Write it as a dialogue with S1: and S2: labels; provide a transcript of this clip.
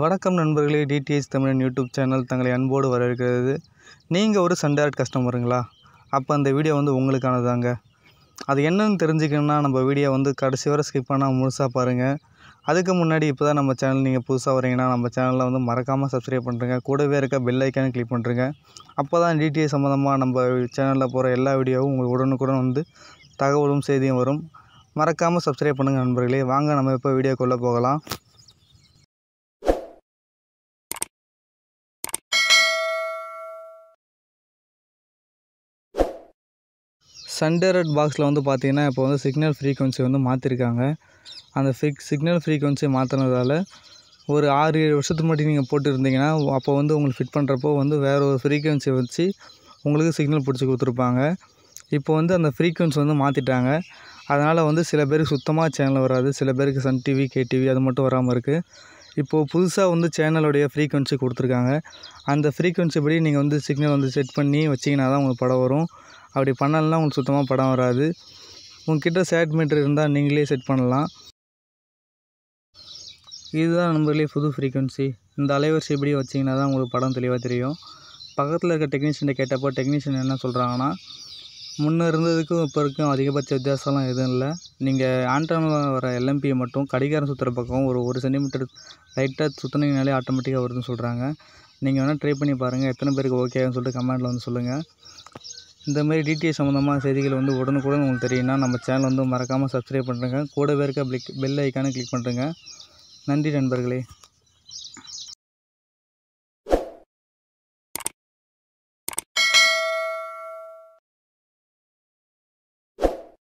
S1: வணக்கம் நண்பர்களே டிடிஹெச் தமிழன் யூடியூப் சேனல் தங்களை அன்போடு வரவேற்கிறது நீங்கள் ஒரு சன்டைரக்ட் கஸ்டமருங்களா அப்போ அந்த வீடியோ வந்து உங்களுக்கானதாங்க அது என்னென்னு தெரிஞ்சுக்கணுன்னா நம்ம வீடியோ வந்து கடைசி வரை ஸ்கிப் பண்ணால் முழுசாக பாருங்கள் அதுக்கு முன்னாடி இப்போ தான் நம்ம சேனல் நீங்கள் புதுசாக வரீங்கன்னா நம்ம சேனலில் வந்து மறக்காமல் சப்ஸ்கிரைப் பண்ணுறேங்க கூடவே இருக்க பெல்லைக்கானு கிளிக் பண்ணுறங்க அப்போ தான் டிடிஎஸ் சம்மந்தமாக நம்ம சேனலில் போகிற எல்லா வீடியோவும் உங்களுக்கு உடனுக்குடன் வந்து தகவலும் செய்தியும் வரும் மறக்காமல் சப்ஸ்கிரைப் பண்ணுங்கள் நண்பர்களே வாங்க நம்ம இப்போ வீடியோக்குள்ளே போகலாம் சண்டரட் பாக்ஸில் வந்து பார்த்திங்கன்னா இப்போ வந்து சிக்னல் ஃப்ரீக்குவென்சி வந்து மாற்றிருக்காங்க அந்த ஃப்ரீக் சிக்னல் ஃப்ரீக்குவென்சி மாற்றினதால் ஒரு ஆறு ஏழு வருஷத்துக்கு முன்னாடி நீங்கள் போட்டுருந்தீங்கன்னா அப்போ வந்து உங்களுக்கு ஃபிட் பண்ணுறப்போ வந்து வேறு ஒரு ஃப்ரீக்குவென்சி வச்சு உங்களுக்கு சிக்னல் பிடிச்சி கொடுத்துருப்பாங்க இப்போ வந்து அந்த ஃப்ரீக்குவென்சி வந்து மாற்றிட்டாங்க அதனால் வந்து சில பேருக்கு சுத்தமாக சேனல் வராது சில பேருக்கு சன் டிவி கேடிவி அது மட்டும் வராமல் இருக்குது இப்போது புதுசாக வந்து சேனலுடைய ஃப்ரீக்குவென்சி கொடுத்துருக்காங்க அந்த ஃப்ரீக்வன்சி படி நீங்கள் வந்து சிக்னல் வந்து செட் பண்ணி வச்சிங்கன்னா தான் உங்களுக்கு படம் வரும் அப்படி பண்ணலன்னா உங்களுக்கு சுத்தமாக படம் வராது உங்ககிட்ட சேட் மீட்டர் இருந்தால் நீங்களே செட் பண்ணலாம் இதுதான் நம்பர்லேயே புது ஃப்ரீக்வன்சி இந்த அலைவரிசை இப்படி வச்சிங்கன்னா தான் உங்களுக்கு படம் தெளிவாக தெரியும் பக்கத்தில் இருக்க டெக்னீஷியன்கிட்ட கேட்டப்போ டெக்னீஷியன் என்ன சொல்கிறாங்கன்னா முன்னே இருந்ததுக்கும் இப்போ இருக்கும் அதிகபட்ச வித்தியாசம்லாம் எதுவும் இல்லை நீங்கள் ஆண்டனாவில் வர எல்எம்பியை மட்டும் கடிகாரம் சுற்றுற பக்கம் ஒரு ஒரு சென்டிமீட்டர் லைட்டாக சுற்றுனீங்கனாலே ஆட்டோமேட்டிக்காக வருதுன்னு சொல்கிறாங்க நீங்கள் வேணால் ட்ரை பண்ணி பாருங்கள் எத்தனை பேருக்கு ஓகேன்னு சொல்லிட்டு கமெண்ட்டில் வந்து சொல்லுங்கள் இந்தமாரி டிடிஎஸ் சம்மந்தமாக செய்திகள் வந்து உடனுக்குடன் உங்களுக்கு தெரியும்னா நம்ம சேனல் வந்து மறக்காமல் சப்ஸ்கிரைப் பண்ணுறேங்க கூடவே இருக்க பெல் ஐக்கானு கிளிக் பண்ணுறேங்க நன்றி நண்பர்களே